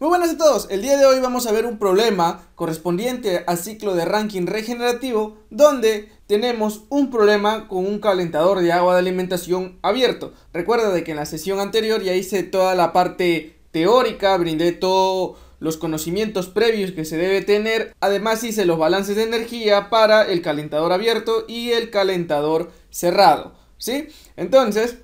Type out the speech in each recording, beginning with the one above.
Muy buenas a todos, el día de hoy vamos a ver un problema correspondiente al ciclo de ranking regenerativo donde tenemos un problema con un calentador de agua de alimentación abierto. Recuerda de que en la sesión anterior ya hice toda la parte teórica, brindé todos los conocimientos previos que se debe tener, además hice los balances de energía para el calentador abierto y el calentador cerrado, ¿sí? Entonces,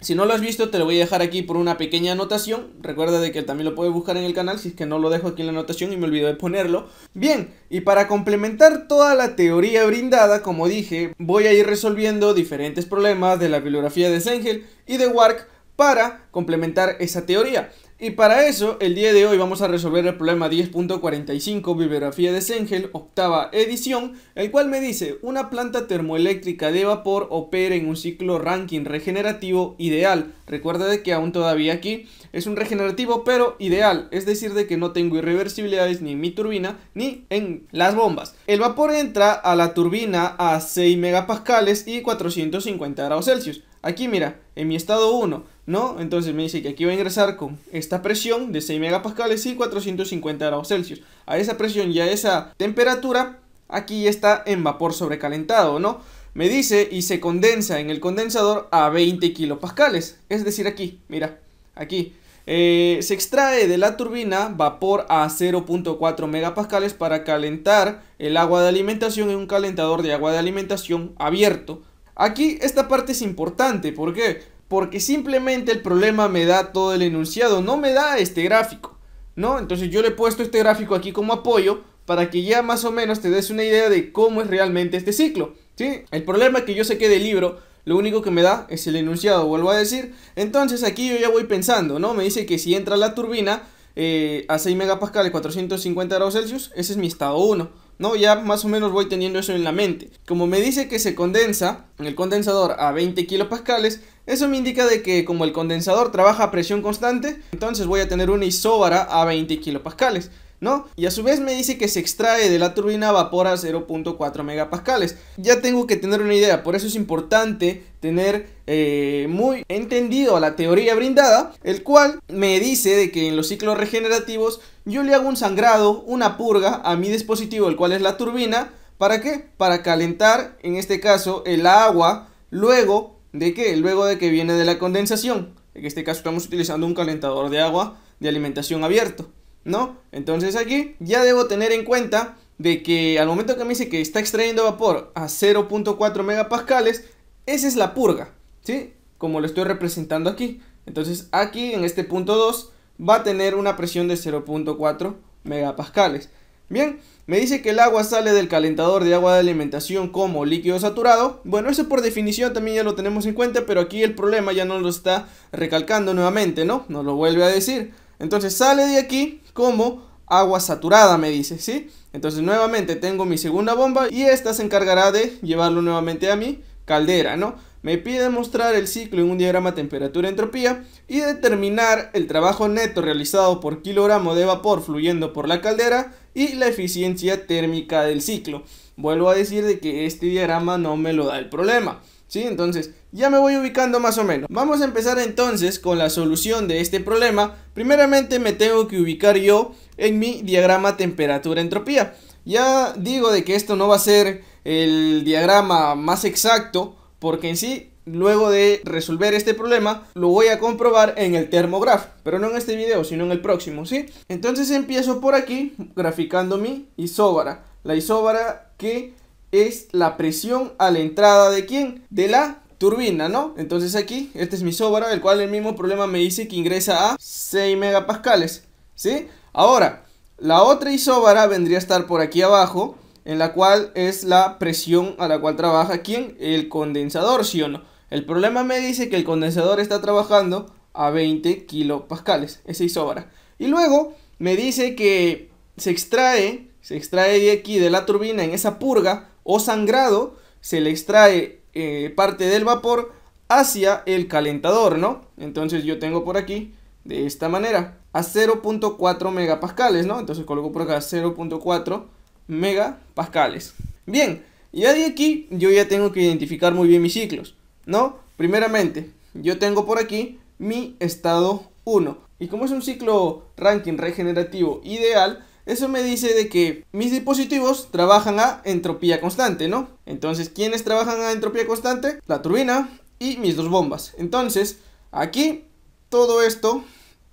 si no lo has visto, te lo voy a dejar aquí por una pequeña anotación. Recuerda de que también lo puedes buscar en el canal si es que no lo dejo aquí en la anotación y me olvido de ponerlo. Bien, y para complementar toda la teoría brindada, como dije, voy a ir resolviendo diferentes problemas de la bibliografía de Sengel y de Wark para complementar esa teoría. Y para eso, el día de hoy vamos a resolver el problema 10.45 Bibliografía de Sengel, octava edición, el cual me dice, una planta termoeléctrica de vapor opere en un ciclo ranking regenerativo ideal. Recuerda de que aún todavía aquí es un regenerativo pero ideal, es decir, de que no tengo irreversibilidades ni en mi turbina ni en las bombas. El vapor entra a la turbina a 6 megapascales y 450 grados Celsius. Aquí mira, en mi estado 1 ¿no? Entonces me dice que aquí va a ingresar con esta presión de 6 megapascales y 450 grados Celsius. A esa presión y a esa temperatura, aquí está en vapor sobrecalentado, ¿no? Me dice y se condensa en el condensador a 20 kilopascales. Es decir, aquí, mira, aquí. Eh, se extrae de la turbina vapor a 0.4 megapascales para calentar el agua de alimentación en un calentador de agua de alimentación abierto. Aquí esta parte es importante, ¿por qué? porque simplemente el problema me da todo el enunciado, no me da este gráfico, ¿no? Entonces yo le he puesto este gráfico aquí como apoyo para que ya más o menos te des una idea de cómo es realmente este ciclo, ¿sí? El problema que yo saqué del libro, lo único que me da es el enunciado, vuelvo a decir. Entonces aquí yo ya voy pensando, ¿no? Me dice que si entra la turbina eh, a 6 megapascales, 450 grados Celsius, ese es mi estado 1. ¿no? Ya más o menos voy teniendo eso en la mente. Como me dice que se condensa en el condensador a 20 kilopascales, eso me indica de que como el condensador trabaja a presión constante, entonces voy a tener una isóbara a 20 kilopascales. ¿no? Y a su vez me dice que se extrae de la turbina vapor a 0.4 megapascales. Ya tengo que tener una idea, por eso es importante tener eh, muy entendido la teoría brindada, el cual me dice de que en los ciclos regenerativos yo le hago un sangrado, una purga a mi dispositivo, el cual es la turbina, ¿para qué? Para calentar, en este caso, el agua, luego ¿De que Luego de que viene de la condensación. En este caso estamos utilizando un calentador de agua de alimentación abierto, ¿no? Entonces aquí ya debo tener en cuenta de que al momento que me dice que está extrayendo vapor a 0.4 megapascales, esa es la purga, ¿sí? Como lo estoy representando aquí. Entonces aquí en este punto 2 va a tener una presión de 0.4 megapascales. Bien, me dice que el agua sale del calentador de agua de alimentación como líquido saturado. Bueno, eso por definición también ya lo tenemos en cuenta, pero aquí el problema ya nos lo está recalcando nuevamente, ¿no? Nos lo vuelve a decir. Entonces sale de aquí como agua saturada, me dice, ¿sí? Entonces nuevamente tengo mi segunda bomba y esta se encargará de llevarlo nuevamente a mi caldera, ¿no? Me pide mostrar el ciclo en un diagrama temperatura-entropía y determinar el trabajo neto realizado por kilogramo de vapor fluyendo por la caldera y la eficiencia térmica del ciclo. Vuelvo a decir de que este diagrama no me lo da el problema. ¿Sí? Entonces, ya me voy ubicando más o menos. Vamos a empezar entonces con la solución de este problema. Primeramente me tengo que ubicar yo en mi diagrama temperatura-entropía. Ya digo de que esto no va a ser el diagrama más exacto, porque en sí Luego de resolver este problema, lo voy a comprobar en el termograf, pero no en este video, sino en el próximo, ¿sí? Entonces empiezo por aquí, graficando mi isóbara. La isóbara que es la presión a la entrada de quién? De la turbina, ¿no? Entonces aquí, este es mi isóbara, el cual el mismo problema me dice que ingresa a 6 megapascales, ¿sí? Ahora, la otra isóbara vendría a estar por aquí abajo, en la cual es la presión a la cual trabaja quién? El condensador, ¿sí o no? El problema me dice que el condensador está trabajando a 20 kilopascales, esa isóbara. Y luego me dice que se extrae, se extrae de aquí de la turbina en esa purga o sangrado, se le extrae eh, parte del vapor hacia el calentador, ¿no? Entonces yo tengo por aquí, de esta manera, a 0.4 megapascales, ¿no? Entonces coloco por acá 0.4 megapascales. Bien, ya de aquí yo ya tengo que identificar muy bien mis ciclos. ¿no? Primeramente, yo tengo por aquí mi estado 1. Y como es un ciclo ranking regenerativo ideal, eso me dice de que mis dispositivos trabajan a entropía constante, ¿no? Entonces, ¿quiénes trabajan a entropía constante? La turbina y mis dos bombas. Entonces, aquí todo esto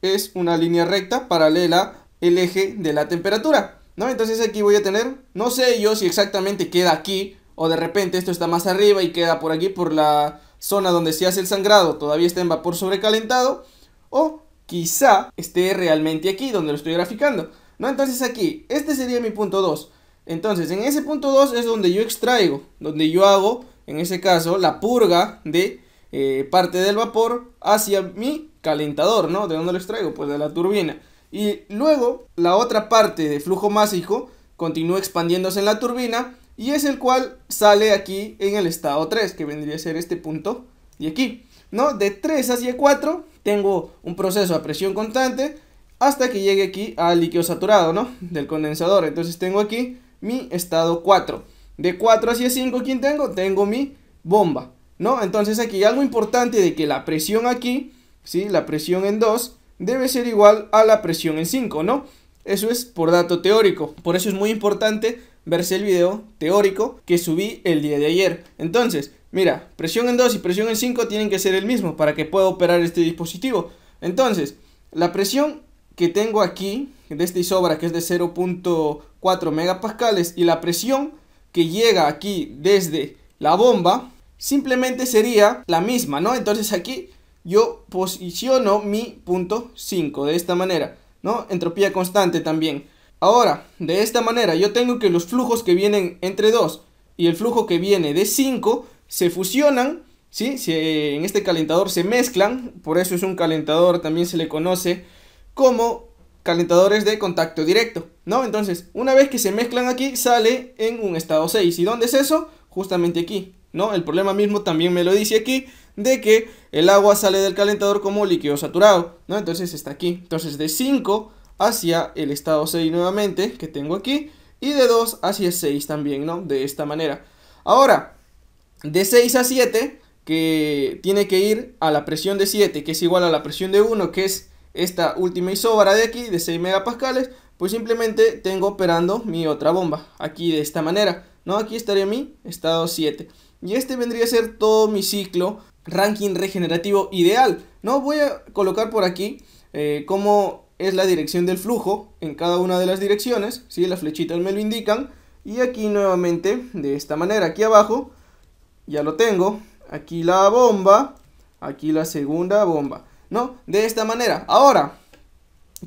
es una línea recta paralela el eje de la temperatura, ¿no? Entonces aquí voy a tener, no sé yo si exactamente queda aquí o de repente esto está más arriba y queda por aquí por la zona donde se hace el sangrado todavía está en vapor sobrecalentado o quizá esté realmente aquí donde lo estoy graficando. ¿No? Entonces aquí, este sería mi punto 2. Entonces, en ese punto 2 es donde yo extraigo, donde yo hago, en ese caso, la purga de eh, parte del vapor hacia mi calentador, ¿no? ¿De donde lo extraigo? Pues de la turbina. Y luego, la otra parte de flujo másico continúa expandiéndose en la turbina y es el cual sale aquí en el estado 3, que vendría a ser este punto y aquí, ¿no? De 3 hacia 4 tengo un proceso a presión constante hasta que llegue aquí al líquido saturado, ¿no? Del condensador, entonces tengo aquí mi estado 4. De 4 hacia 5, ¿quién tengo? Tengo mi bomba, ¿no? Entonces aquí algo importante de que la presión aquí, ¿sí? La presión en 2 debe ser igual a la presión en 5, ¿no? Eso es por dato teórico, por eso es muy importante verse el video teórico que subí el día de ayer. Entonces, mira, presión en 2 y presión en 5 tienen que ser el mismo para que pueda operar este dispositivo. Entonces, la presión que tengo aquí de esta isobra que es de 0.4 megapascales y la presión que llega aquí desde la bomba simplemente sería la misma, ¿no? Entonces aquí yo posiciono mi punto 5 de esta manera, ¿no? Entropía constante también. Ahora, de esta manera yo tengo que los flujos que vienen entre 2 y el flujo que viene de 5 se fusionan, ¿sí? Se, en este calentador se mezclan, por eso es un calentador, también se le conoce como calentadores de contacto directo, ¿no? Entonces, una vez que se mezclan aquí, sale en un estado 6. ¿Y dónde es eso? Justamente aquí, ¿no? El problema mismo también me lo dice aquí, de que el agua sale del calentador como líquido saturado, ¿no? Entonces está aquí. Entonces, de 5 hacia el estado 6 nuevamente que tengo aquí y de 2 hacia 6 también, ¿no? De esta manera. Ahora, de 6 a 7 que tiene que ir a la presión de 7 que es igual a la presión de 1 que es esta última isóbara de aquí de 6 megapascales pues simplemente tengo operando mi otra bomba aquí de esta manera no aquí estaría mi estado 7 y este vendría a ser todo mi ciclo ranking regenerativo ideal no voy a colocar por aquí eh, como es la dirección del flujo en cada una de las direcciones, si las flechitas me lo indican, y aquí nuevamente, de esta manera, aquí abajo, ya lo tengo, aquí la bomba, aquí la segunda bomba, ¿no? De esta manera. Ahora,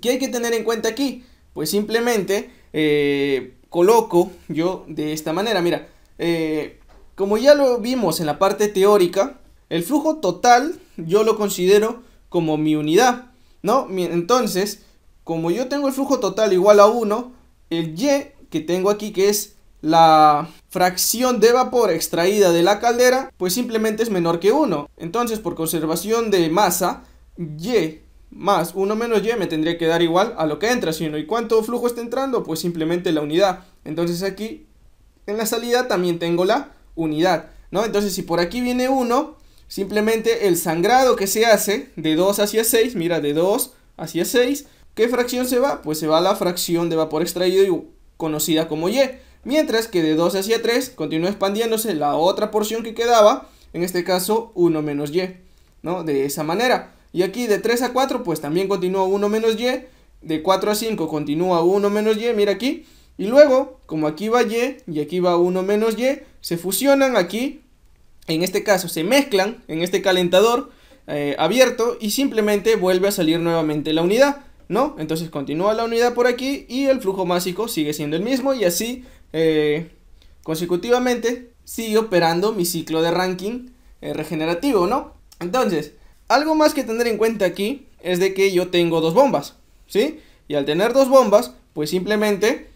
¿qué hay que tener en cuenta aquí? Pues simplemente eh, coloco yo de esta manera, mira, eh, como ya lo vimos en la parte teórica, el flujo total yo lo considero como mi unidad, ¿no? Entonces, como yo tengo el flujo total igual a 1, el Y que tengo aquí, que es la fracción de vapor extraída de la caldera, pues simplemente es menor que 1. Entonces, por conservación de masa, Y más 1 menos Y me tendría que dar igual a lo que entra, sino ¿y cuánto flujo está entrando? Pues simplemente la unidad. Entonces aquí, en la salida también tengo la unidad, ¿no? Entonces, si por aquí viene 1 Simplemente el sangrado que se hace de 2 hacia 6, mira, de 2 hacia 6, ¿qué fracción se va? Pues se va a la fracción de vapor extraído y conocida como Y. Mientras que de 2 hacia 3 continúa expandiéndose la otra porción que quedaba, en este caso 1 menos Y, ¿no? De esa manera. Y aquí de 3 a 4 pues también continúa 1 menos Y, de 4 a 5 continúa 1 menos Y, mira aquí. Y luego, como aquí va Y y aquí va 1 menos Y, se fusionan aquí en este caso se mezclan en este calentador eh, abierto y simplemente vuelve a salir nuevamente la unidad, ¿no? Entonces continúa la unidad por aquí y el flujo másico sigue siendo el mismo y así eh, consecutivamente sigue operando mi ciclo de ranking eh, regenerativo, ¿no? Entonces, algo más que tener en cuenta aquí es de que yo tengo dos bombas, ¿sí? Y al tener dos bombas, pues simplemente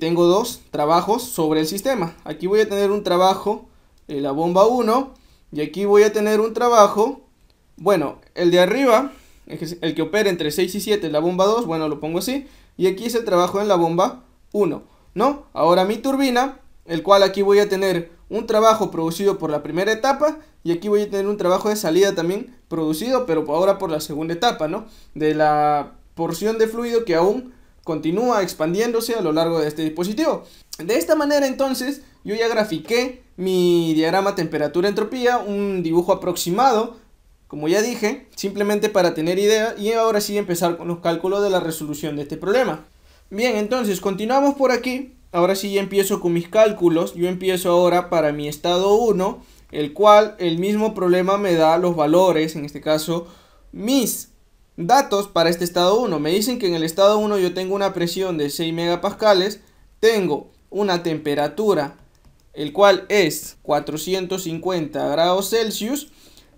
tengo dos trabajos sobre el sistema. Aquí voy a tener un trabajo eh, la bomba 1 y aquí voy a tener un trabajo, bueno, el de arriba, el que, opere opera entre 6 y 7, la bomba 2, bueno, lo pongo así, y aquí es el trabajo en la bomba 1, ¿no? Ahora mi turbina, el cual aquí voy a tener un trabajo producido por la primera etapa y aquí voy a tener un trabajo de salida también producido, pero ahora por la segunda etapa, ¿no? De la porción de fluido que aún continúa expandiéndose a lo largo de este dispositivo. De esta manera entonces yo ya grafiqué mi diagrama temperatura-entropía, un dibujo aproximado, como ya dije, simplemente para tener idea y ahora sí empezar con los cálculos de la resolución de este problema. Bien, entonces continuamos por aquí, ahora sí ya empiezo con mis cálculos, yo empiezo ahora para mi estado 1, el cual el mismo problema me da los valores, en este caso mis datos para este estado 1. Me dicen que en el estado 1 yo tengo una presión de 6 megapascales, tengo una temperatura el cual es 450 grados Celsius.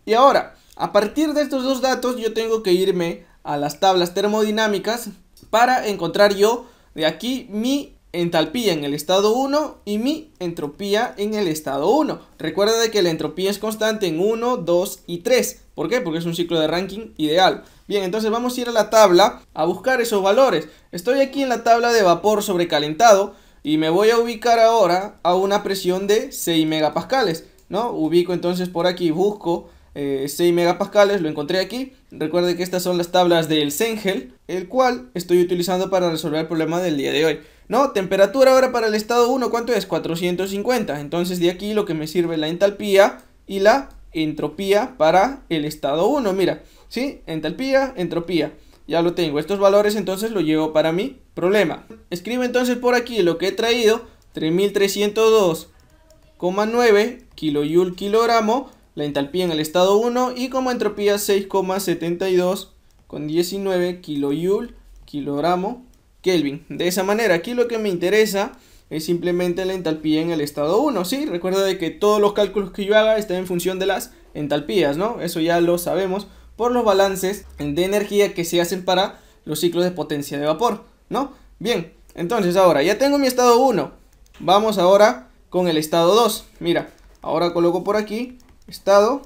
Y ahora, a partir de estos dos datos, yo tengo que irme a las tablas termodinámicas para encontrar yo de aquí mi entalpía en el estado 1 y mi entropía en el estado 1. Recuerda de que la entropía es constante en 1, 2 y 3. ¿Por qué? Porque es un ciclo de ranking ideal. Bien, entonces vamos a ir a la tabla a buscar esos valores. Estoy aquí en la tabla de vapor sobrecalentado y me voy a ubicar ahora a una presión de 6 megapascales, ¿no? Ubico entonces por aquí, busco 6 eh, megapascales, lo encontré aquí. Recuerde que estas son las tablas del Sengel, el cual estoy utilizando para resolver el problema del día de hoy. No, temperatura ahora para el estado 1, ¿cuánto es? 450. Entonces de aquí lo que me sirve la entalpía y la entropía para el estado 1, mira, ¿sí? Entalpía, entropía, ya lo tengo. Estos valores entonces lo llevo para mí problema. Escribe entonces por aquí lo que he traído, 3302,9 kilojoule kilogramo, la entalpía en el estado 1 y como entropía 6,72 con 19 kilojoule kilogramo Kelvin. De esa manera, aquí lo que me interesa es simplemente la entalpía en el estado 1, ¿sí? Recuerda de que todos los cálculos que yo haga están en función de las entalpías, ¿no? Eso ya lo sabemos por los balances de energía que se hacen para los ciclos de potencia de vapor. ¿no? Bien, entonces ahora ya tengo mi estado 1. Vamos ahora con el estado 2. Mira, ahora coloco por aquí estado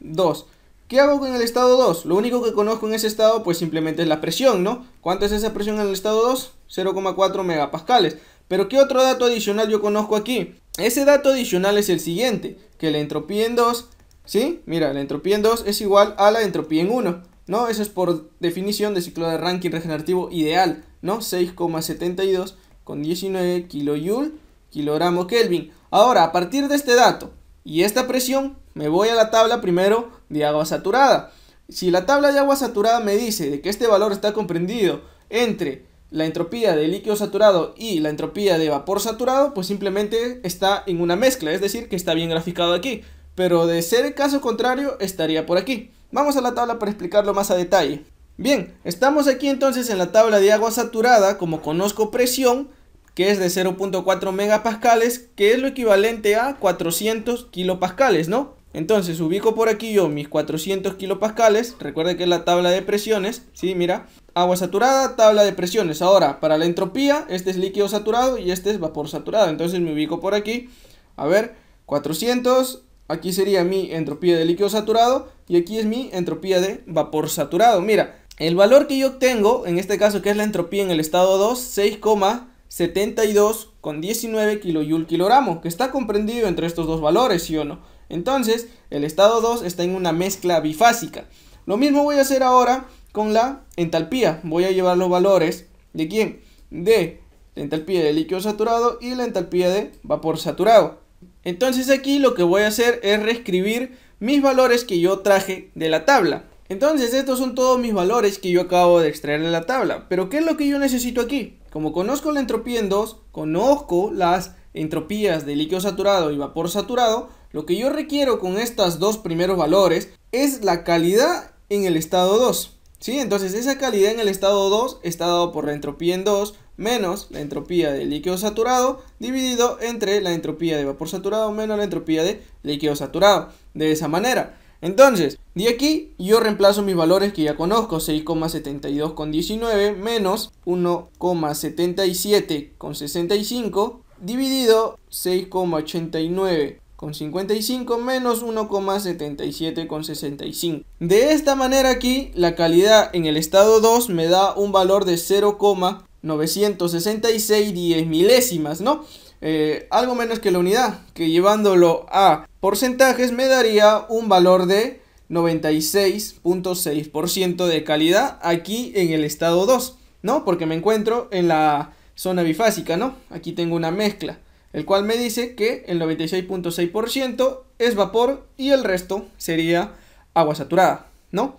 2. ¿Qué hago con el estado 2? Lo único que conozco en ese estado pues simplemente es la presión, ¿no? ¿Cuánto es esa presión en el estado 2? 0,4 megapascales. Pero ¿qué otro dato adicional yo conozco aquí? Ese dato adicional es el siguiente, que la entropía en 2, ¿sí? Mira, la entropía en 2 es igual a la entropía en 1, ¿no? Eso es por definición de ciclo de ranking regenerativo ideal. ¿no? 6,72 con 19 kJ kilogramo Kelvin. Ahora, a partir de este dato y esta presión, me voy a la tabla primero de agua saturada. Si la tabla de agua saturada me dice de que este valor está comprendido entre la entropía de líquido saturado y la entropía de vapor saturado, pues simplemente está en una mezcla, es decir, que está bien graficado aquí. Pero de ser el caso contrario, estaría por aquí. Vamos a la tabla para explicarlo más a detalle. Bien, estamos aquí entonces en la tabla de agua saturada, como conozco presión, que es de 0.4 megapascales, que es lo equivalente a 400 kilopascales, ¿no? Entonces ubico por aquí yo mis 400 kilopascales, recuerden que es la tabla de presiones, sí, mira, agua saturada, tabla de presiones. Ahora, para la entropía, este es líquido saturado y este es vapor saturado, entonces me ubico por aquí, a ver, 400, aquí sería mi entropía de líquido saturado y aquí es mi entropía de vapor saturado, mira, el valor que yo obtengo, en este caso que es la entropía en el estado 2, 6,72 con 19 kilojoule kilogramo, que está comprendido entre estos dos valores, ¿sí o no? Entonces, el estado 2 está en una mezcla bifásica. Lo mismo voy a hacer ahora con la entalpía. Voy a llevar los valores de quién? De la entalpía de líquido saturado y la entalpía de vapor saturado. Entonces aquí lo que voy a hacer es reescribir mis valores que yo traje de la tabla. Entonces estos son todos mis valores que yo acabo de extraer de la tabla. Pero ¿qué es lo que yo necesito aquí? Como conozco la entropía en 2, conozco las entropías de líquido saturado y vapor saturado, lo que yo requiero con estos dos primeros valores es la calidad en el estado 2. ¿Sí? Entonces esa calidad en el estado 2 está dado por la entropía en 2 menos la entropía de líquido saturado dividido entre la entropía de vapor saturado menos la entropía de líquido saturado. De esa manera. Entonces, de aquí yo reemplazo mis valores que ya conozco, 6,72 con 19 menos 1,77 con 65 dividido 6,89 con 55 menos 1,77 con 65. De esta manera aquí la calidad en el estado 2 me da un valor de 0,966 10 milésimas, ¿no? Eh, algo menos que la unidad, que llevándolo a porcentajes me daría un valor de 96.6% de calidad aquí en el estado 2, ¿no? Porque me encuentro en la zona bifásica, ¿no? Aquí tengo una mezcla, el cual me dice que el 96.6% es vapor y el resto sería agua saturada, ¿no?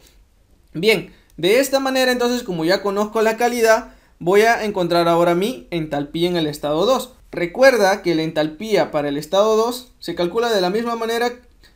Bien, de esta manera entonces como ya conozco la calidad, voy a encontrar ahora mi entalpía en el estado 2. Recuerda que la entalpía para el estado 2 se calcula de la misma manera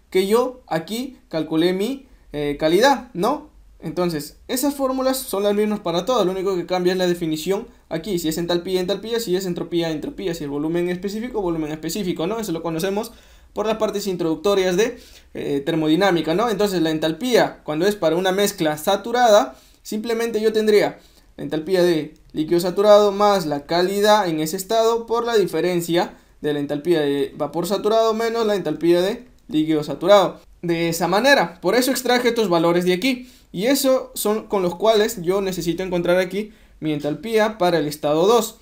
que yo aquí calculé mi eh, calidad, ¿no? Entonces, esas fórmulas son las mismas para todas, lo único que cambia es la definición aquí, si es entalpía, entalpía, si es entropía, entropía, si es volumen específico, volumen específico, ¿no? Eso lo conocemos por las partes introductorias de eh, termodinámica, ¿no? Entonces, la entalpía, cuando es para una mezcla saturada, simplemente yo tendría la entalpía de líquido saturado más la calidad en ese estado por la diferencia de la entalpía de vapor saturado menos la entalpía de líquido saturado. De esa manera, por eso extraje estos valores de aquí. Y eso son con los cuales yo necesito encontrar aquí mi entalpía para el estado 2.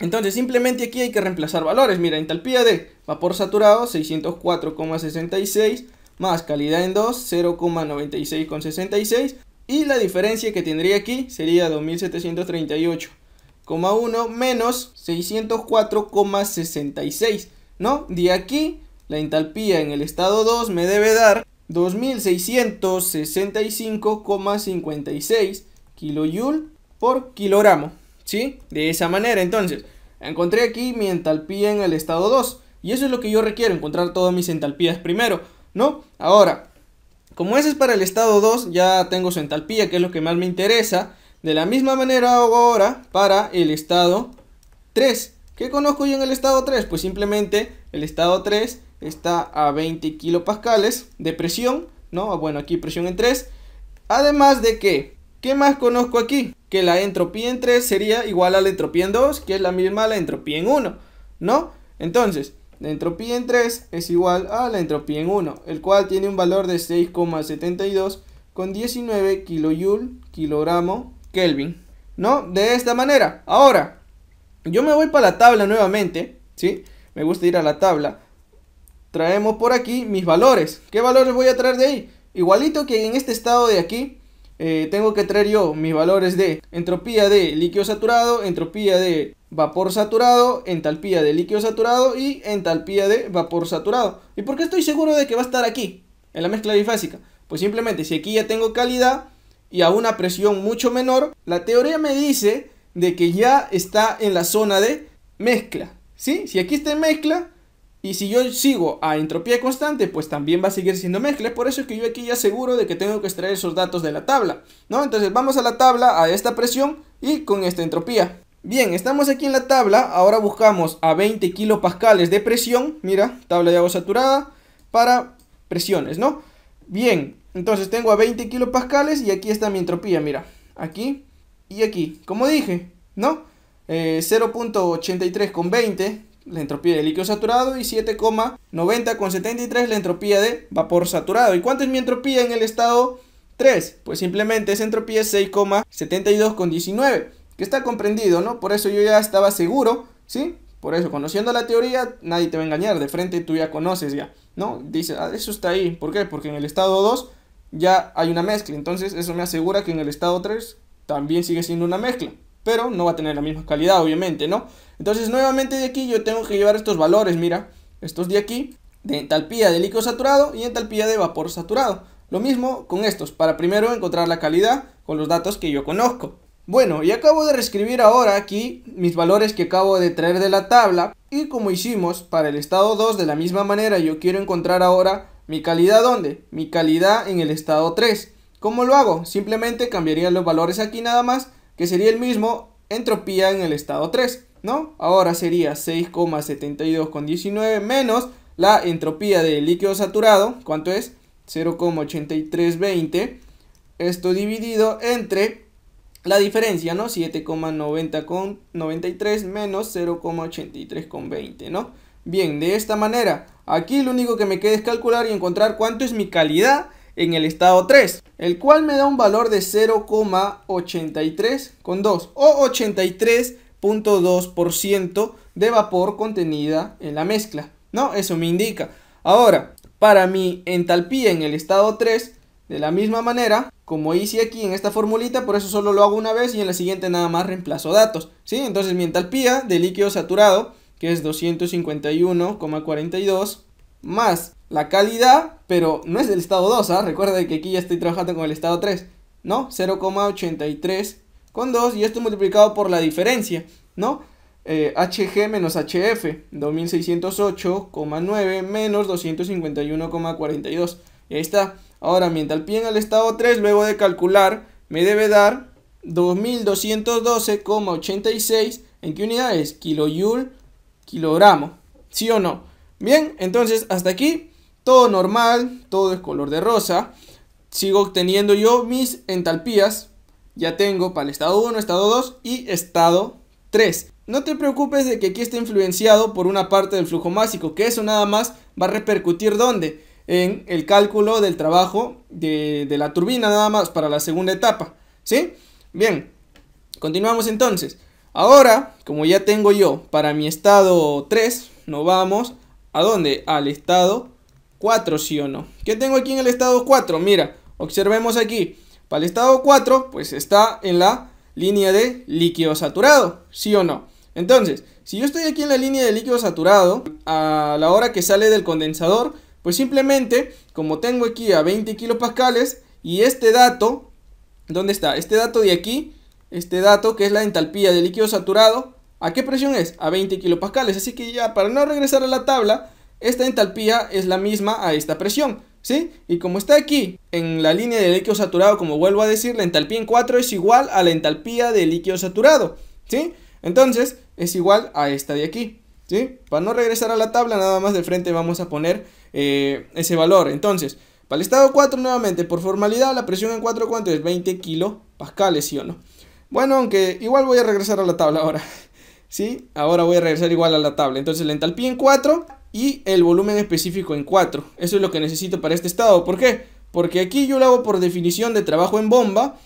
Entonces simplemente aquí hay que reemplazar valores. Mira, entalpía de vapor saturado 604,66 más calidad en 2 0,96,66 y la diferencia que tendría aquí sería 2738,1 menos 604,66, ¿no? De aquí, la entalpía en el estado 2 me debe dar 2665,56 kilojoule por kilogramo, ¿sí? De esa manera, entonces, encontré aquí mi entalpía en el estado 2. Y eso es lo que yo requiero, encontrar todas mis entalpías primero, ¿no? Ahora, como ese es para el estado 2, ya tengo su entalpía, que es lo que más me interesa. De la misma manera hago ahora para el estado 3. ¿Qué conozco yo en el estado 3? Pues simplemente el estado 3 está a 20 kilopascales de presión, ¿no? Ah, bueno, aquí presión en 3. Además de que, ¿qué más conozco aquí? Que la entropía en 3 sería igual a la entropía en 2, que es la misma a la entropía en 1, ¿no? Entonces, la entropía en 3 es igual a la entropía en 1, el cual tiene un valor de 6,72 con 19 kilojoule kilogramo Kelvin. ¿No? De esta manera. Ahora, yo me voy para la tabla nuevamente, ¿sí? Me gusta ir a la tabla. Traemos por aquí mis valores. ¿Qué valores voy a traer de ahí? Igualito que en este estado de aquí, eh, tengo que traer yo mis valores de entropía de líquido saturado, entropía de vapor saturado, entalpía de líquido saturado y entalpía de vapor saturado. ¿Y por qué estoy seguro de que va a estar aquí, en la mezcla bifásica? Pues simplemente, si aquí ya tengo calidad y a una presión mucho menor, la teoría me dice de que ya está en la zona de mezcla. ¿Sí? Si aquí está en mezcla y si yo sigo a entropía constante, pues también va a seguir siendo mezcla. Por eso es que yo aquí ya seguro de que tengo que extraer esos datos de la tabla. ¿No? Entonces vamos a la tabla, a esta presión y con esta entropía. Bien, estamos aquí en la tabla, ahora buscamos a 20 kilopascales de presión, mira, tabla de agua saturada, para presiones, ¿no? Bien, entonces tengo a 20 kilopascales y aquí está mi entropía, mira, aquí y aquí, como dije, ¿no? 0.83 eh, con 20, la entropía de líquido saturado, y 7,90 con 73, la entropía de vapor saturado. ¿Y cuánto es mi entropía en el estado 3? Pues simplemente esa entropía es 6,72 con 19 que está comprendido, ¿no? Por eso yo ya estaba seguro, ¿sí? Por eso, conociendo la teoría, nadie te va a engañar, de frente tú ya conoces ya, ¿no? Dice, ah, eso está ahí, ¿por qué? Porque en el estado 2 ya hay una mezcla, entonces eso me asegura que en el estado 3 también sigue siendo una mezcla, pero no va a tener la misma calidad, obviamente, ¿no? Entonces, nuevamente de aquí yo tengo que llevar estos valores, mira, estos de aquí, de entalpía de líquido saturado y entalpía de vapor saturado. Lo mismo con estos, para primero encontrar la calidad con los datos que yo conozco. Bueno, y acabo de reescribir ahora aquí mis valores que acabo de traer de la tabla y como hicimos para el estado 2 de la misma manera yo quiero encontrar ahora mi calidad ¿dónde? Mi calidad en el estado 3. ¿Cómo lo hago? Simplemente cambiaría los valores aquí nada más que sería el mismo entropía en el estado 3, ¿no? Ahora sería con 6,72,19 menos la entropía del líquido saturado, ¿cuánto es? 0,8320. Esto dividido entre la diferencia, ¿no? 7,90 con 93 menos 0,83 con 20, ¿no? Bien, de esta manera, aquí lo único que me queda es calcular y encontrar cuánto es mi calidad en el estado 3, el cual me da un valor de 0,83 con 2 o 83.2% de vapor contenida en la mezcla, ¿no? Eso me indica. Ahora, para mi entalpía en el estado 3, de la misma manera, como hice aquí en esta formulita, por eso solo lo hago una vez y en la siguiente nada más reemplazo datos. ¿sí? Entonces mi entalpía de líquido saturado, que es 251,42, más la calidad, pero no es del estado 2, ¿ah? recuerda que aquí ya estoy trabajando con el estado 3, ¿no? 0,83 con 2 y esto multiplicado por la diferencia, ¿no? HG eh, menos HF, 2608,9 menos 251,42. Y ahí está. Ahora, mi pie en el estado 3, luego de calcular, me debe dar 2212,86 en qué unidades? Kilojoule, kilogramo. ¿Sí o no? Bien, entonces hasta aquí todo normal, todo es color de rosa. Sigo obteniendo yo mis entalpías. Ya tengo para el estado 1, estado 2 y estado 3. No te preocupes de que aquí esté influenciado por una parte del flujo másico, que eso nada más va a repercutir ¿dónde? en el cálculo del trabajo de, la turbina nada más para la segunda etapa, ¿sí? Bien, continuamos entonces. Ahora, como ya tengo yo para mi estado 3, nos vamos a dónde? Al estado 4, sí o no. ¿Qué tengo aquí en el estado 4? Mira, observemos aquí. Para el estado 4, pues está en la línea de líquido saturado, sí o no. Entonces, si yo estoy aquí en la línea de líquido saturado, a la hora que sale del condensador, pues simplemente, como tengo aquí a 20 kilopascales y este dato, ¿dónde está? Este dato de aquí, este dato que es la entalpía del líquido saturado, ¿a qué presión es? A 20 kilopascales. Así que ya para no regresar a la tabla, esta entalpía es la misma a esta presión. ¿Sí? Y como está aquí en la línea del líquido saturado, como vuelvo a decir, la entalpía en 4 es igual a la entalpía del líquido saturado. ¿Sí? Entonces es igual a esta de aquí. ¿Sí? Para no regresar a la tabla, nada más de frente vamos a poner eh, ese valor. Entonces, para el estado 4 nuevamente, por formalidad, la presión en 4 cuánto es 20 kilopascales, ¿sí o no? Bueno, aunque igual voy a regresar a la tabla ahora. ¿si? Ahora voy a regresar igual a la tabla. Entonces la entalpía en 4 y el volumen específico en 4. Eso es lo que necesito para este estado. ¿Por qué? Porque aquí yo lo hago por definición de trabajo en bomba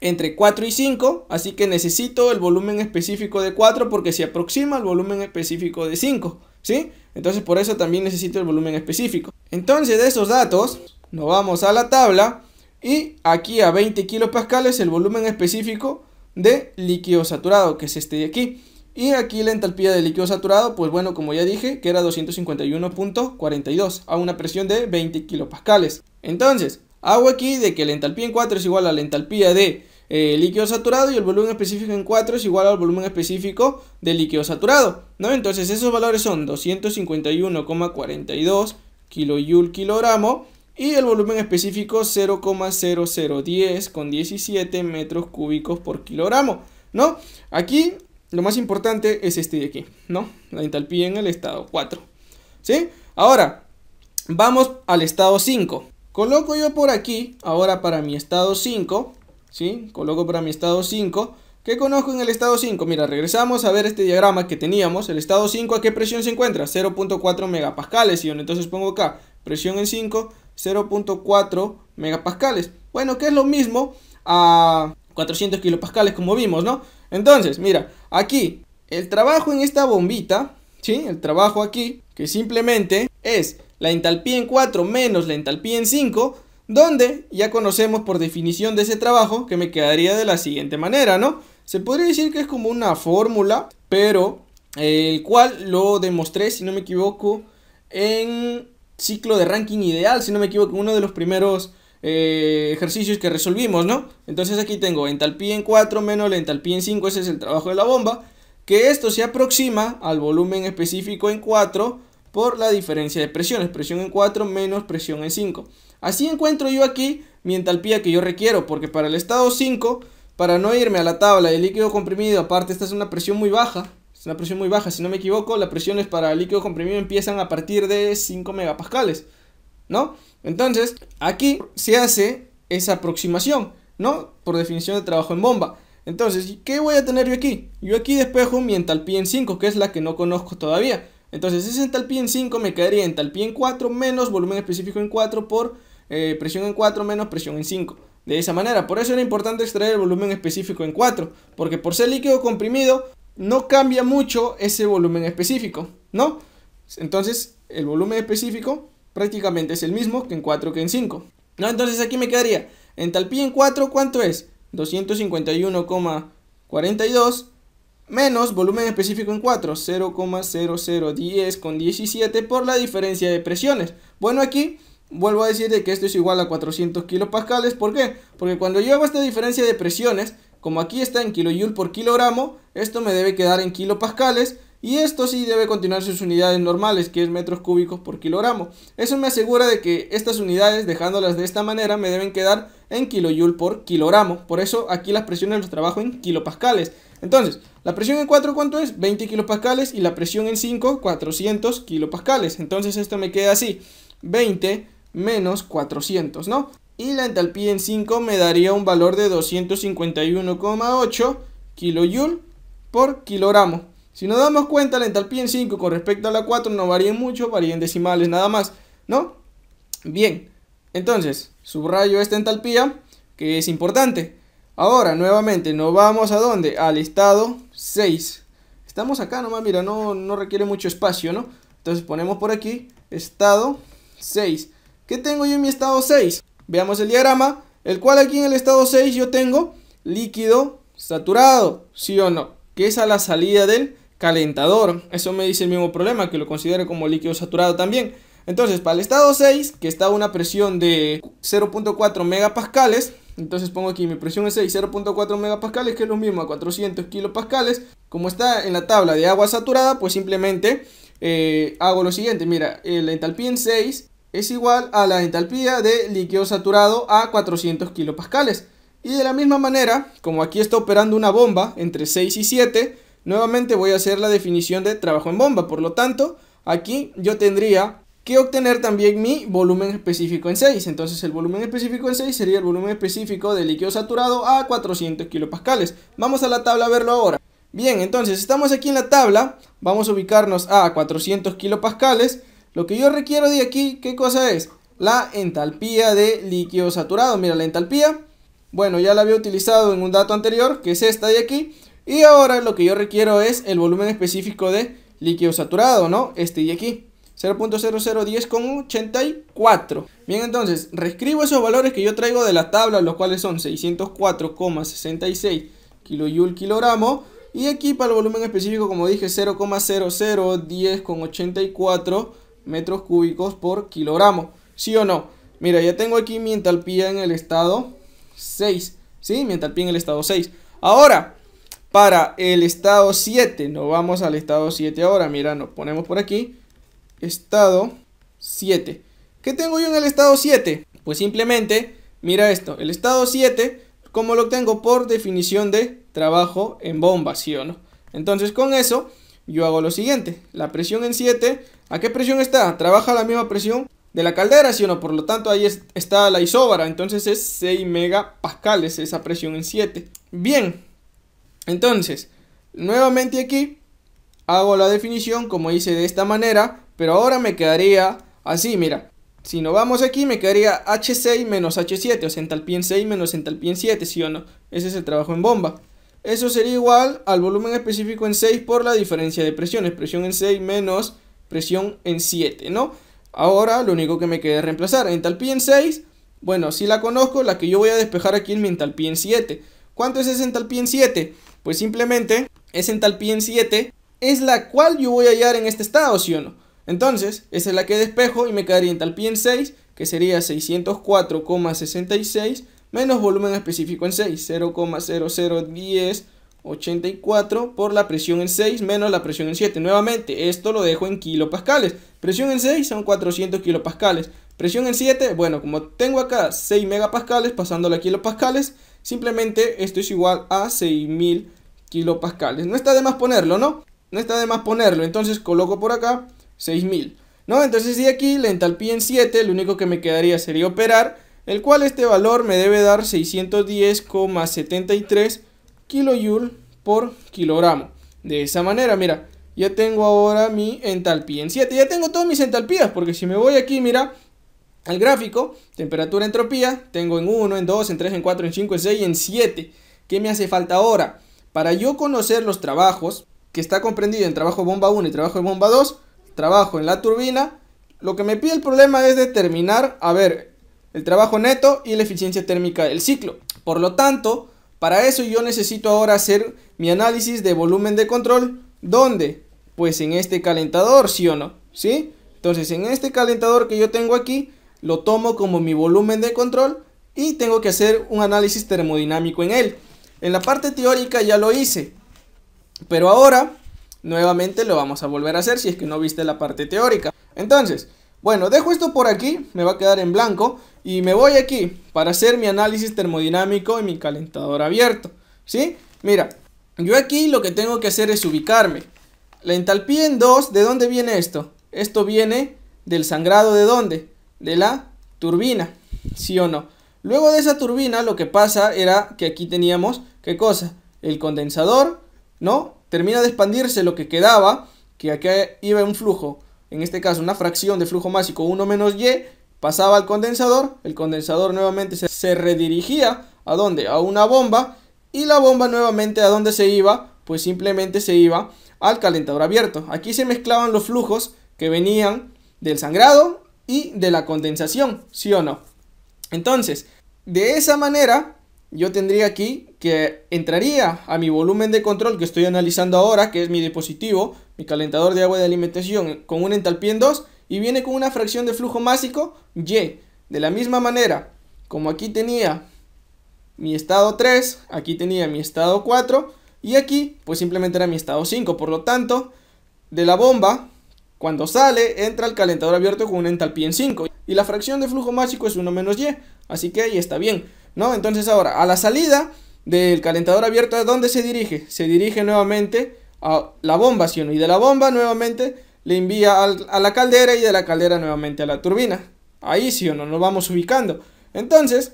entre 4 y 5. Así que necesito el volumen específico de 4 porque se aproxima al volumen específico de 5. ¿sí? Entonces por eso también necesito el volumen específico. Entonces de esos datos nos vamos a la tabla y aquí a 20 kilopascales el volumen específico de líquido saturado, que es este de aquí. Y aquí la entalpía de líquido saturado, pues bueno, como ya dije, que era 251.42 a una presión de 20 kilopascales. Entonces, hago aquí de que la entalpía en 4 es igual a la entalpía de eh, líquido saturado y el volumen específico en 4 es igual al volumen específico de líquido saturado, ¿no? Entonces esos valores son 251,42 kilojoule kilogramo y el volumen específico 0,0010 con 17 metros cúbicos por kilogramo, ¿no? Aquí lo más importante es este de aquí, ¿no? La entalpía en el estado 4, ¿sí? Ahora, vamos al estado 5. Coloco yo por aquí, ahora para mi estado 5, ¿sí? Coloco para mi estado 5. ¿Qué conozco en el estado 5? Mira, regresamos a ver este diagrama que teníamos. El estado 5, ¿a qué presión se encuentra? 0.4 megapascales, y entonces pongo acá, presión en 5, 0.4 megapascales. Bueno, que es lo mismo a 400 kilopascales como vimos, ¿no? Entonces, mira, aquí, el trabajo en esta bombita, ¿sí? El trabajo aquí, que simplemente es la entalpía en 4 menos la entalpía en 5, donde ya conocemos por definición de ese trabajo que me quedaría de la siguiente manera, ¿no? Se podría decir que es como una fórmula, pero eh, el cual lo demostré, si no me equivoco, en ciclo de ranking ideal, si no me equivoco, uno de los primeros eh, ejercicios que resolvimos, ¿no? Entonces aquí tengo entalpía en 4 menos la entalpía en 5, ese es el trabajo de la bomba, que esto se aproxima al volumen específico en 4 por la diferencia de presiones, presión en 4 menos presión en 5. Así encuentro yo aquí mi entalpía que yo requiero, porque para el estado 5, para no irme a la tabla de líquido comprimido, aparte esta es una presión muy baja, es una presión muy baja, si no me equivoco, las presiones para líquido comprimido empiezan a partir de 5 megapascales, ¿no? Entonces, aquí se hace esa aproximación, ¿no? Por definición de trabajo en bomba. Entonces, ¿qué voy a tener yo aquí? Yo aquí despejo mi entalpía en 5, que es la que no conozco todavía. Entonces, esa entalpía en 5 me quedaría entalpía en 4 menos volumen específico en 4 por eh, presión en 4 menos presión en 5. De esa manera, por eso era importante extraer el volumen específico en 4, porque por ser líquido comprimido no cambia mucho ese volumen específico, ¿no? Entonces, el volumen específico prácticamente es el mismo que en 4 que en 5. ¿No? Entonces aquí me quedaría entalpía en 4, ¿cuánto es? 251,42 menos volumen específico en 4, 0,0010 con 17 por la diferencia de presiones. Bueno, aquí vuelvo a decir que esto es igual a 400 kilopascales. ¿Por qué? Porque cuando yo hago esta diferencia de presiones, como aquí está en kilojoule por kilogramo, esto me debe quedar en kilopascales. Y esto sí debe continuar sus unidades normales, que es metros cúbicos por kilogramo. Eso me asegura de que estas unidades, dejándolas de esta manera, me deben quedar en kilojoule por kilogramo. Por eso aquí las presiones las trabajo en kilopascales. Entonces, la presión en 4 ¿cuánto es? 20 kilopascales y la presión en 5, 400 kilopascales. Entonces esto me queda así, 20 menos 400, ¿no? Y la entalpía en 5 me daría un valor de 251,8 kilojoule por kilogramo. Si nos damos cuenta, la entalpía en 5 con respecto a la 4 no varía mucho, varía en decimales nada más, ¿no? Bien, entonces, subrayo esta entalpía, que es importante. Ahora, nuevamente, nos vamos a dónde? Al estado 6. Estamos acá nomás, mira, no, no requiere mucho espacio, ¿no? Entonces ponemos por aquí, estado 6. ¿Qué tengo yo en mi estado 6? Veamos el diagrama, el cual aquí en el estado 6 yo tengo líquido saturado, ¿sí o no? Que es a la salida del calentador. Eso me dice el mismo problema, que lo considero como líquido saturado también. Entonces, para el estado 6, que está a una presión de 0.4 megapascales, entonces pongo aquí mi presión es 6, 0.4 megapascales, que es lo mismo a 400 kilopascales. Como está en la tabla de agua saturada, pues simplemente eh, hago lo siguiente. Mira, el entalpía en 6 es igual a la entalpía de líquido saturado a 400 kilopascales. Y de la misma manera, como aquí está operando una bomba entre 6 y 7, nuevamente voy a hacer la definición de trabajo en bomba. Por lo tanto, aquí yo tendría que obtener también mi volumen específico en 6. Entonces el volumen específico en 6 sería el volumen específico de líquido saturado a 400 kilopascales. Vamos a la tabla a verlo ahora. Bien, entonces estamos aquí en la tabla, vamos a ubicarnos a 400 kilopascales lo que yo requiero de aquí, ¿qué cosa es? La entalpía de líquido saturado. Mira, la entalpía, bueno, ya la había utilizado en un dato anterior, que es esta de aquí. Y ahora lo que yo requiero es el volumen específico de líquido saturado, ¿no? Este de aquí. 0.0010,84 Bien, entonces, reescribo esos valores que yo traigo de la tabla, los cuales son 604,66 kJ kilogramo. Y aquí para el volumen específico, como dije, 0,0010,84 metros cúbicos por kilogramo. ¿Sí o no? Mira, ya tengo aquí mi entalpía en el estado 6. ¿Sí? Mi entalpía en el estado 6. Ahora, para el estado 7, Nos vamos al estado 7 ahora. Mira, nos ponemos por aquí. Estado 7. ¿Qué tengo yo en el estado 7? Pues simplemente, mira esto. El estado 7, como lo tengo por definición de trabajo en bomba, ¿sí o no? Entonces, con eso, yo hago lo siguiente. La presión en 7 ¿A qué presión está? Trabaja la misma presión de la caldera, ¿sí o no? Por lo tanto, ahí está la isóbara. Entonces es 6 megapascales esa presión en 7. Bien. Entonces, nuevamente aquí hago la definición como hice de esta manera. Pero ahora me quedaría así, mira. Si no vamos aquí, me quedaría H6 menos H7, o sea, pie en 6 menos pie en 7, ¿sí o no? Ese es el trabajo en bomba. Eso sería igual al volumen específico en 6 por la diferencia de presiones. Presión en 6 menos presión en 7, ¿no? Ahora lo único que me queda es reemplazar entalpía en 6, bueno, si la conozco, la que yo voy a despejar aquí es mi entalpía en 7. ¿Cuánto es esa entalpía en 7? Pues simplemente esa entalpía en 7 es la cual yo voy a hallar en este estado, ¿sí o no? Entonces, esa es la que despejo y me quedaría entalpía en 6, que sería 604,66 menos volumen específico en 6, 0,0010 84 por la presión en 6 menos la presión en 7. Nuevamente, esto lo dejo en kilopascales. Presión en 6 son 400 kilopascales. Presión en 7, bueno, como tengo acá 6 megapascales Pasándolo a kilopascales, simplemente esto es igual a 6000 kilopascales. No está de más ponerlo, ¿no? No está de más ponerlo. Entonces coloco por acá 6000. ¿No? Entonces si aquí la entalpía en 7, lo único que me quedaría sería operar, el cual este valor me debe dar 610,73 kilojoule por kilogramo. De esa manera, mira, ya tengo ahora mi entalpía en 7. Ya tengo todas mis entalpías, porque si me voy aquí, mira, al gráfico, temperatura, entropía, tengo en 1, en 2, en 3, en 4, en 5, en 6, en 7. ¿Qué me hace falta ahora? Para yo conocer los trabajos, que está comprendido en trabajo bomba 1 y trabajo de bomba 2, trabajo en la turbina, lo que me pide el problema es determinar, a ver, el trabajo neto y la eficiencia térmica del ciclo. Por lo tanto, para eso yo necesito ahora hacer mi análisis de volumen de control. ¿Dónde? Pues en este calentador, ¿sí o no? ¿Sí? Entonces en este calentador que yo tengo aquí, lo tomo como mi volumen de control y tengo que hacer un análisis termodinámico en él. En la parte teórica ya lo hice, pero ahora nuevamente lo vamos a volver a hacer si es que no viste la parte teórica. Entonces, bueno, dejo esto por aquí, me va a quedar en blanco. Y me voy aquí para hacer mi análisis termodinámico y mi calentador abierto. ¿Sí? Mira, yo aquí lo que tengo que hacer es ubicarme. La entalpía en 2, ¿de dónde viene esto? Esto viene del sangrado de dónde? De la turbina, ¿sí o no? Luego de esa turbina lo que pasa era que aquí teníamos, ¿qué cosa? El condensador, ¿no? Termina de expandirse lo que quedaba, que acá iba un flujo, en este caso una fracción de flujo másico 1 menos Y, pasaba al condensador, el condensador nuevamente se, redirigía a dónde? A una bomba y la bomba nuevamente a dónde se iba? Pues simplemente se iba al calentador abierto. Aquí se mezclaban los flujos que venían del sangrado y de la condensación, ¿sí o no? Entonces, de esa manera yo tendría aquí que entraría a mi volumen de control que estoy analizando ahora, que es mi dispositivo, mi calentador de agua de alimentación con un entalpía en 2, y viene con una fracción de flujo másico Y. De la misma manera, como aquí tenía mi estado 3, aquí tenía mi estado 4 y aquí pues simplemente era mi estado 5. Por lo tanto, de la bomba, cuando sale, entra el calentador abierto con un entalpía en 5 y la fracción de flujo mágico es 1 menos Y, así que ahí está bien, ¿no? Entonces ahora, a la salida del calentador abierto, ¿a dónde se dirige? Se dirige nuevamente a la bomba, si Y de la bomba nuevamente le envía a la caldera y de la caldera nuevamente a la turbina. Ahí sí o no nos vamos ubicando. Entonces,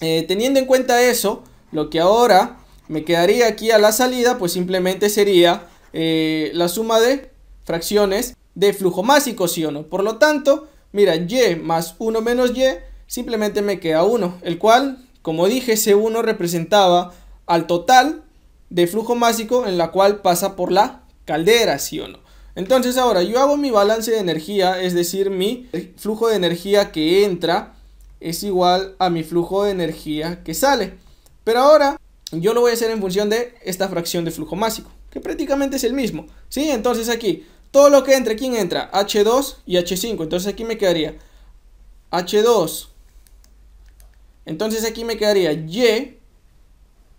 eh, teniendo en cuenta eso, lo que ahora me quedaría aquí a la salida, pues simplemente sería eh, la suma de fracciones de flujo másico, sí o no. Por lo tanto, mira, y más 1 menos y, simplemente me queda 1, el cual, como dije, ese 1 representaba al total de flujo másico en la cual pasa por la caldera, sí o no. Entonces ahora yo hago mi balance de energía, es decir, mi flujo de energía que entra es igual a mi flujo de energía que sale. Pero ahora yo lo voy a hacer en función de esta fracción de flujo másico, que prácticamente es el mismo. ¿Sí? Entonces aquí, todo lo que entre, ¿quién entra? H2 y H5. Entonces aquí me quedaría H2. Entonces aquí me quedaría Y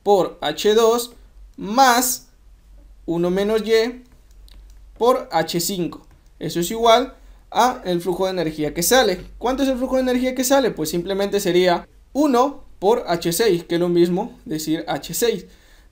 por H2 más 1 menos Y por H5. Eso es igual a el flujo de energía que sale. ¿Cuánto es el flujo de energía que sale? Pues simplemente sería 1 por H6, que es lo mismo decir H6.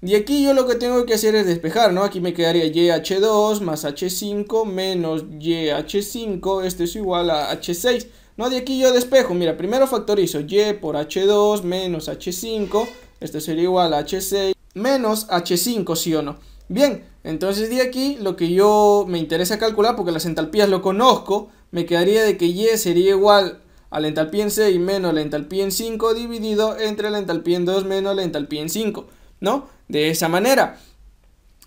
Y aquí yo lo que tengo que hacer es despejar, ¿no? Aquí me quedaría YH2 más H5 menos YH5, esto es igual a H6. No, de aquí yo despejo, mira, primero factorizo Y por H2 menos H5, esto sería igual a H6 menos H5, ¿sí o no? Bien, entonces de aquí lo que yo me interesa calcular, porque las entalpías lo conozco, me quedaría de que Y sería igual a la entalpía en 6 menos la entalpía en 5 dividido entre la entalpía en 2 menos la entalpía en 5, ¿no? De esa manera.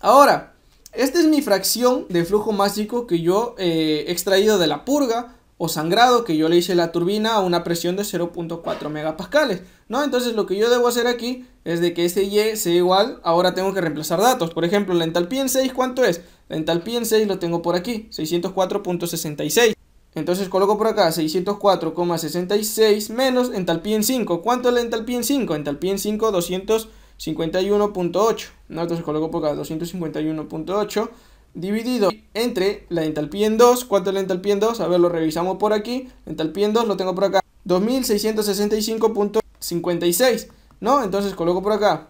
Ahora, esta es mi fracción de flujo mágico que yo eh, he extraído de la purga o sangrado que yo le hice la turbina a una presión de 0.4 megapascales, ¿no? Entonces lo que yo debo hacer aquí es de que este Y sea igual, ahora tengo que reemplazar datos, por ejemplo, la entalpía en 6, ¿cuánto es? La entalpía en 6 lo tengo por aquí, 604.66. Entonces coloco por acá 604,66 menos entalpía en 5. ¿Cuánto es la entalpía en 5? Entalpía en 5, 251.8. ¿no? Entonces coloco por acá 251.8 dividido entre la entalpía en 2. ¿Cuánto es la entalpía en 2? A ver, lo revisamos por aquí. La entalpía en 2 lo tengo por acá. 2665.56, ¿no? Entonces coloco por acá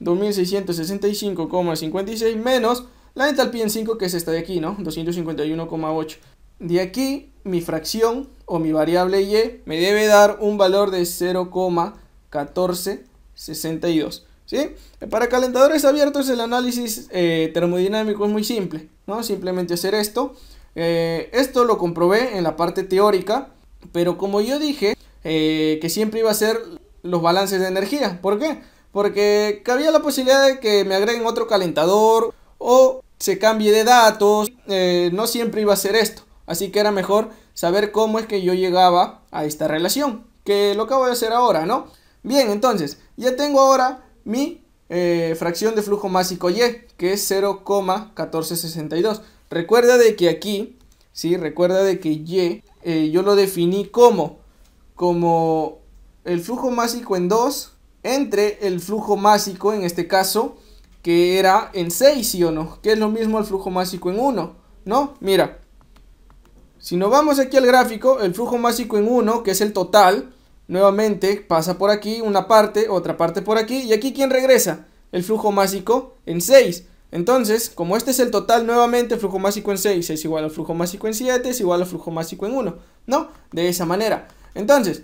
2665,56 menos la entalpía en 5 que es esta de aquí, ¿no? 251,8. De aquí mi fracción o mi variable y me debe dar un valor de 0,1462. Para calentadores abiertos el análisis eh, termodinámico es muy simple, ¿no? Simplemente hacer esto. Eh, esto lo comprobé en la parte teórica, pero como yo dije eh, que siempre iba a ser los balances de energía, ¿por qué? Porque cabía la posibilidad de que me agreguen otro calentador o se cambie de datos, no siempre iba a ser esto. Así que era mejor saber cómo es que yo llegaba a esta relación, que lo acabo de hacer ahora, ¿no? Bien, entonces, ya tengo ahora mi eh, fracción de flujo másico Y, que es 0,1462. Recuerda de que aquí, ¿sí? recuerda de que Y eh, yo lo definí como, como el flujo másico en 2 entre el flujo másico, en este caso, que era en 6, ¿sí o no? Que es lo mismo al flujo másico en 1, ¿no? Mira, si nos vamos aquí al gráfico, el flujo másico en 1, que es el total, Nuevamente pasa por aquí una parte, otra parte por aquí. ¿Y aquí quién regresa? El flujo másico en 6. Entonces, como este es el total nuevamente, flujo másico en 6 es igual al flujo másico en 7, es igual al flujo másico en 1, ¿no? De esa manera. Entonces,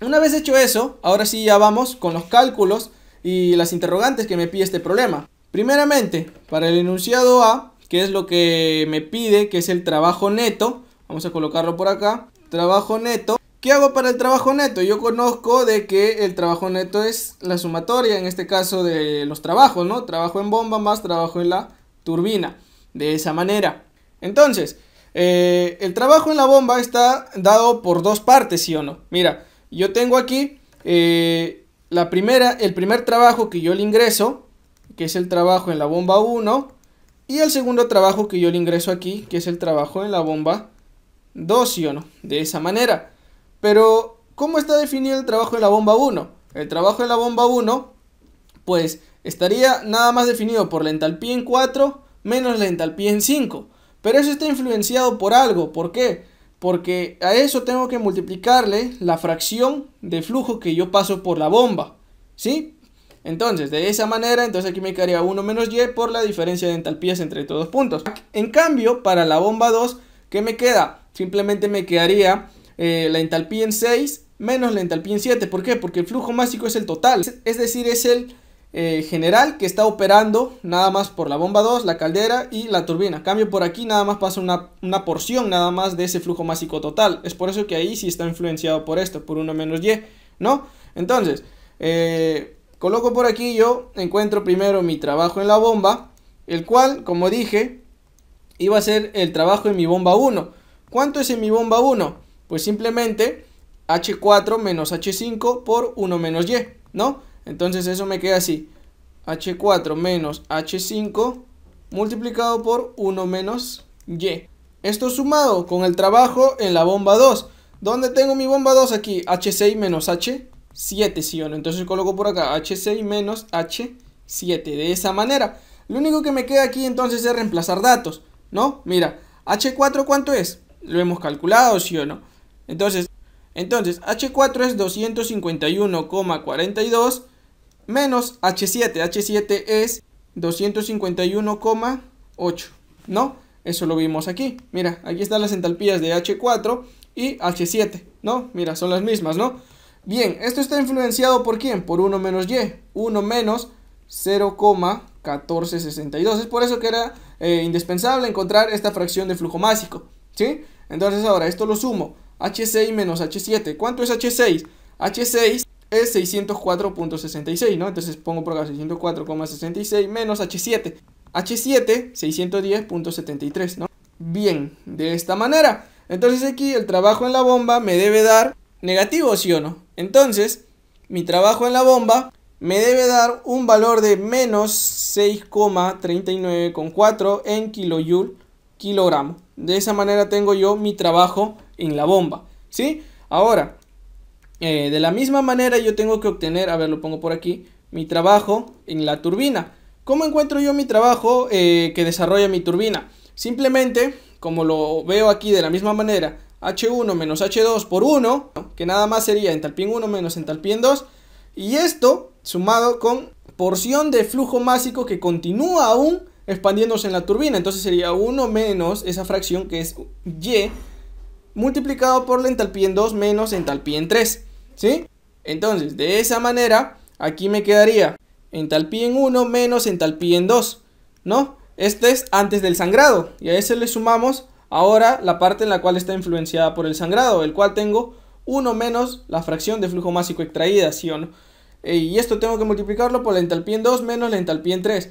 una vez hecho eso, ahora sí ya vamos con los cálculos y las interrogantes que me pide este problema. Primeramente, para el enunciado A, que es lo que me pide, que es el trabajo neto, vamos a colocarlo por acá, trabajo neto, ¿Qué hago para el trabajo neto? Yo conozco de que el trabajo neto es la sumatoria, en este caso de los trabajos, ¿no? Trabajo en bomba más trabajo en la turbina, de esa manera. Entonces, eh, el trabajo en la bomba está dado por dos partes, ¿sí o no? Mira, yo tengo aquí eh, la primera, el primer trabajo que yo le ingreso, que es el trabajo en la bomba 1, y el segundo trabajo que yo le ingreso aquí, que es el trabajo en la bomba 2, ¿sí o no? De esa manera. Pero, ¿cómo está definido el trabajo de la bomba 1? El trabajo de la bomba 1, pues, estaría nada más definido por la entalpía en 4 menos la entalpía en 5. Pero eso está influenciado por algo. ¿Por qué? Porque a eso tengo que multiplicarle la fracción de flujo que yo paso por la bomba. ¿Sí? Entonces, de esa manera, entonces aquí me quedaría 1 menos y por la diferencia de entalpías entre todos puntos. En cambio, para la bomba 2, ¿qué me queda? Simplemente me quedaría eh, la entalpía en 6 menos la entalpía en 7. ¿Por qué? Porque el flujo másico es el total, es decir, es el eh, general que está operando nada más por la bomba 2, la caldera y la turbina. Cambio por aquí nada más pasa una, porción nada más de ese flujo másico total. Es por eso que ahí sí está influenciado por esto, por 1 menos y, ¿no? Entonces, eh, coloco por aquí yo, encuentro primero mi trabajo en la bomba, el cual, como dije, iba a ser el trabajo en mi bomba 1. ¿Cuánto es en mi bomba 1? Pues simplemente H4 menos H5 por 1 menos Y, ¿no? Entonces eso me queda así. H4 menos H5 multiplicado por 1 menos Y. Esto sumado con el trabajo en la bomba 2. ¿Dónde tengo mi bomba 2 aquí? H6 menos H7, ¿sí o no? Entonces coloco por acá H6 menos H7. De esa manera. Lo único que me queda aquí entonces es reemplazar datos, ¿no? Mira, H4 ¿cuánto es? Lo hemos calculado, ¿sí o no? Entonces, H4 es 251,42 menos H7. H7 es 251,8, ¿no? Eso lo vimos aquí. Mira, aquí están las entalpías de H4 y H7, ¿no? Mira, son las mismas, ¿no? Bien, esto está influenciado por quién? Por 1 menos Y. 1 menos 0,1462. Es por eso que era eh, indispensable encontrar esta fracción de flujo másico, ¿sí? Entonces ahora, esto lo sumo. H6 menos H7. ¿Cuánto es H6? H6 es 604.66, ¿no? Entonces pongo por acá 604,66 menos H7. H7, 610.73, ¿no? Bien, de esta manera. Entonces aquí el trabajo en la bomba me debe dar negativo, ¿sí o no? Entonces, mi trabajo en la bomba me debe dar un valor de menos 6,39,4 en kilojoule kilogramo. De esa manera tengo yo mi trabajo en la bomba, ¿sí? Ahora, eh, de la misma manera yo tengo que obtener, a ver, lo pongo por aquí, mi trabajo en la turbina. ¿Cómo encuentro yo mi trabajo eh, que desarrolla mi turbina? Simplemente, como lo veo aquí de la misma manera, H1 menos H2 por 1, que nada más sería ...entalpín 1 menos entalpía 2, y esto sumado con porción de flujo másico que continúa aún expandiéndose en la turbina, entonces sería 1 menos esa fracción que es Y multiplicado por la entalpía en 2 menos entalpía en 3, ¿sí? Entonces, de esa manera, aquí me quedaría entalpía en 1 menos entalpía en 2, ¿no? Este es antes del sangrado, y a ese le sumamos ahora la parte en la cual está influenciada por el sangrado, el cual tengo 1 menos la fracción de flujo másico extraída, ¿sí o no? Eh, y esto tengo que multiplicarlo por la entalpía en 2 menos la entalpía en 3.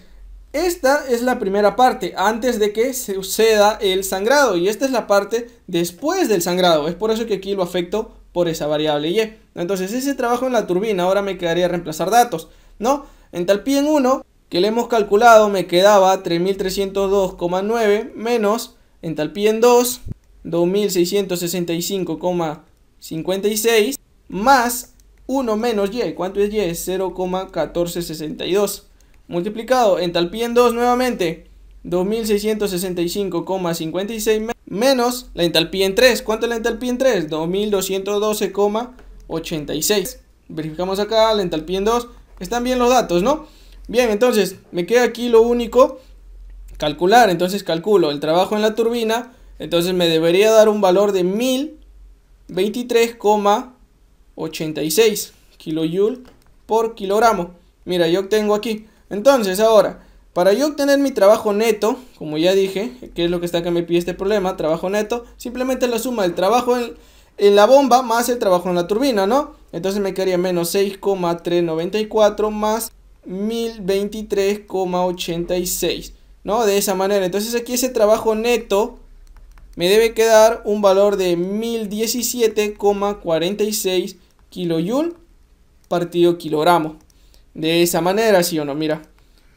Esta es la primera parte, antes de que suceda el sangrado, y esta es la parte después del sangrado, es por eso que aquí lo afecto por esa variable Y. Entonces ese trabajo en la turbina, ahora me quedaría reemplazar datos, ¿no? En tal pi en 1, que le hemos calculado, me quedaba 3302,9 menos en tal pi en 2, 2665,56 más 1 menos Y. ¿Cuánto es Y? Es 0,1462 multiplicado entalpía en 2 nuevamente, 2665,56 menos la entalpía en 3. ¿Cuánto es la entalpía en 3? 2212,86. Verificamos acá la entalpía en 2. Están bien los datos, ¿no? Bien, entonces me queda aquí lo único, calcular. Entonces calculo el trabajo en la turbina. Entonces me debería dar un valor de 1023,86 kilojoule por kilogramo. Mira, yo tengo aquí entonces, ahora, para yo obtener mi trabajo neto, como ya dije, que es lo que está que me pide este problema, trabajo neto, simplemente la suma del trabajo en, en la bomba más el trabajo en la turbina, ¿no? Entonces me quedaría menos 6,394 más 1023,86, ¿no? De esa manera. Entonces aquí ese trabajo neto me debe quedar un valor de 1017,46 kJ partido kilogramo de esa manera, ¿sí o no? Mira,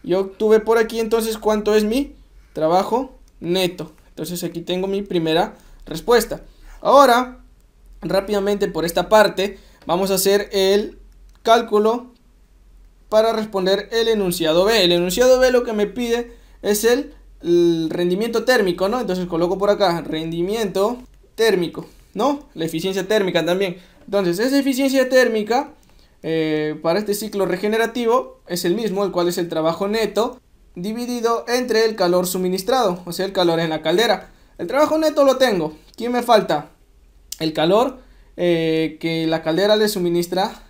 yo tuve por aquí entonces cuánto es mi trabajo neto. Entonces aquí tengo mi primera respuesta. Ahora, rápidamente por esta parte, vamos a hacer el cálculo para responder el enunciado B. El enunciado B lo que me pide es el, el rendimiento térmico, ¿no? Entonces coloco por acá rendimiento térmico, ¿no? La eficiencia térmica también. Entonces, esa eficiencia térmica eh, para este ciclo regenerativo es el mismo, el cual es el trabajo neto dividido entre el calor suministrado, o sea, el calor en la caldera. El trabajo neto lo tengo. ¿Quién me falta? El calor eh, que la caldera le suministra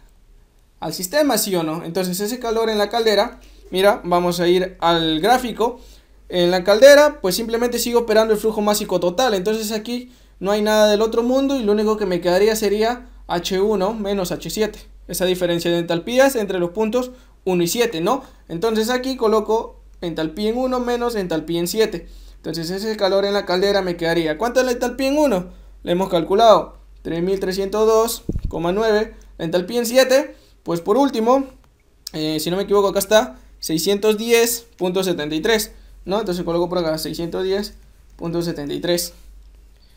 al sistema, ¿sí o no? Entonces ese calor en la caldera, mira, vamos a ir al gráfico. En la caldera, pues simplemente sigo operando el flujo másico total. Entonces aquí no hay nada del otro mundo y lo único que me quedaría sería H1 menos H7 esa diferencia de entalpías entre los puntos 1 y 7, ¿no? Entonces aquí coloco entalpía en 1 menos entalpía en 7. Entonces ese calor en la caldera me quedaría. ¿Cuánto es la entalpía en 1? Le hemos calculado. 3302,9. La entalpía en 7. Pues por último, eh, si no me equivoco, acá está 610.73. ¿No? Entonces coloco por acá 610.73.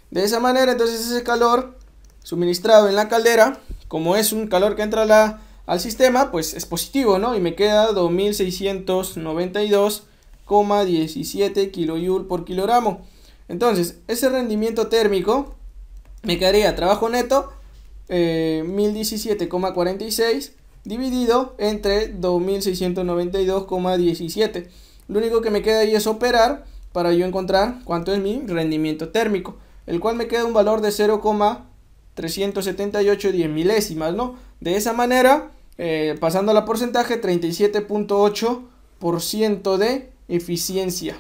De esa manera, entonces ese calor suministrado en la caldera, como es un calor que entra al sistema, pues es positivo, ¿no? Y me queda 2692,17 kJ por kilogramo. Entonces, ese rendimiento térmico me quedaría trabajo neto eh, 1017,46 dividido entre 2692,17. Lo único que me queda ahí es operar para yo encontrar cuánto es mi rendimiento térmico, el cual me queda un valor de 0,1 378 milésimas, ¿no? De esa manera, eh, pasando al porcentaje, 37.8% de eficiencia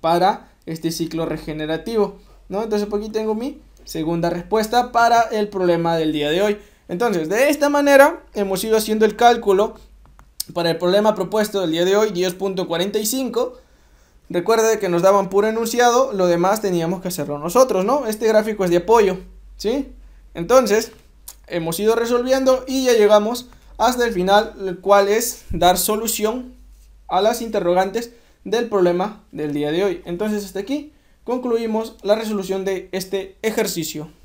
para este ciclo regenerativo, ¿no? Entonces, por aquí tengo mi segunda respuesta para el problema del día de hoy. Entonces, de esta manera, hemos ido haciendo el cálculo para el problema propuesto del día de hoy, 10.45. Recuerde que nos daban puro enunciado, lo demás teníamos que hacerlo nosotros, ¿no? Este gráfico es de apoyo, ¿sí? Entonces, hemos ido resolviendo y ya llegamos hasta el final, el cual es dar solución a las interrogantes del problema del día de hoy. Entonces, hasta aquí concluimos la resolución de este ejercicio.